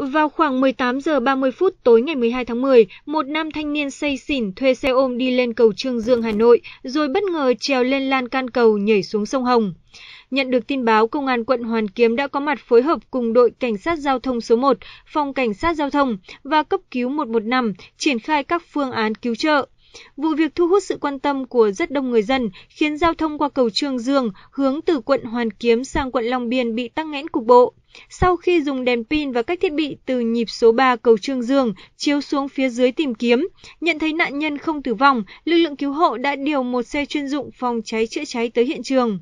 Vào khoảng 18 giờ 30 phút tối ngày 12 tháng 10, một nam thanh niên say xỉn thuê xe ôm đi lên cầu Trương Dương Hà Nội rồi bất ngờ trèo lên lan can cầu nhảy xuống sông Hồng. Nhận được tin báo, Công an quận Hoàn Kiếm đã có mặt phối hợp cùng đội Cảnh sát Giao thông số 1, Phòng Cảnh sát Giao thông và cấp cứu 115 triển khai các phương án cứu trợ. Vụ việc thu hút sự quan tâm của rất đông người dân, khiến giao thông qua cầu Trương Dương hướng từ quận Hoàn Kiếm sang quận Long Biên bị tắc nghẽn cục bộ. Sau khi dùng đèn pin và các thiết bị từ nhịp số 3 cầu Trương Dương chiếu xuống phía dưới tìm kiếm, nhận thấy nạn nhân không tử vong, lực lượng cứu hộ đã điều một xe chuyên dụng phòng cháy chữa cháy tới hiện trường.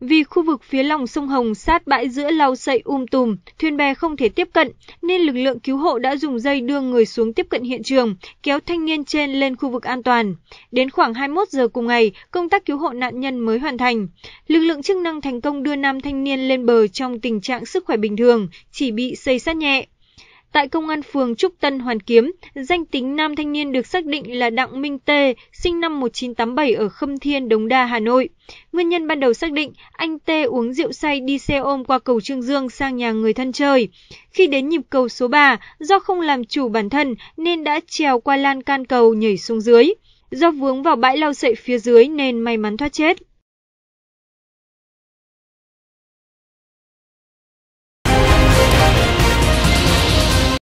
Vì khu vực phía lòng sông Hồng sát bãi giữa lau sậy um tùm, thuyền bè không thể tiếp cận, nên lực lượng cứu hộ đã dùng dây đưa người xuống tiếp cận hiện trường, kéo thanh niên trên lên khu vực an toàn. Đến khoảng 21 giờ cùng ngày, công tác cứu hộ nạn nhân mới hoàn thành. Lực lượng chức năng thành công đưa nam thanh niên lên bờ trong tình trạng sức khỏe bình thường, chỉ bị xây sát nhẹ. Tại công an phường Trúc Tân Hoàn Kiếm, danh tính nam thanh niên được xác định là Đặng Minh Tê, sinh năm 1987 ở Khâm Thiên, Đống Đa, Hà Nội. Nguyên nhân ban đầu xác định anh Tê uống rượu say đi xe ôm qua cầu Trương Dương sang nhà người thân chơi. Khi đến nhịp cầu số 3, do không làm chủ bản thân nên đã trèo qua lan can cầu nhảy xuống dưới. Do vướng vào bãi lau sậy phía dưới nên may mắn thoát chết.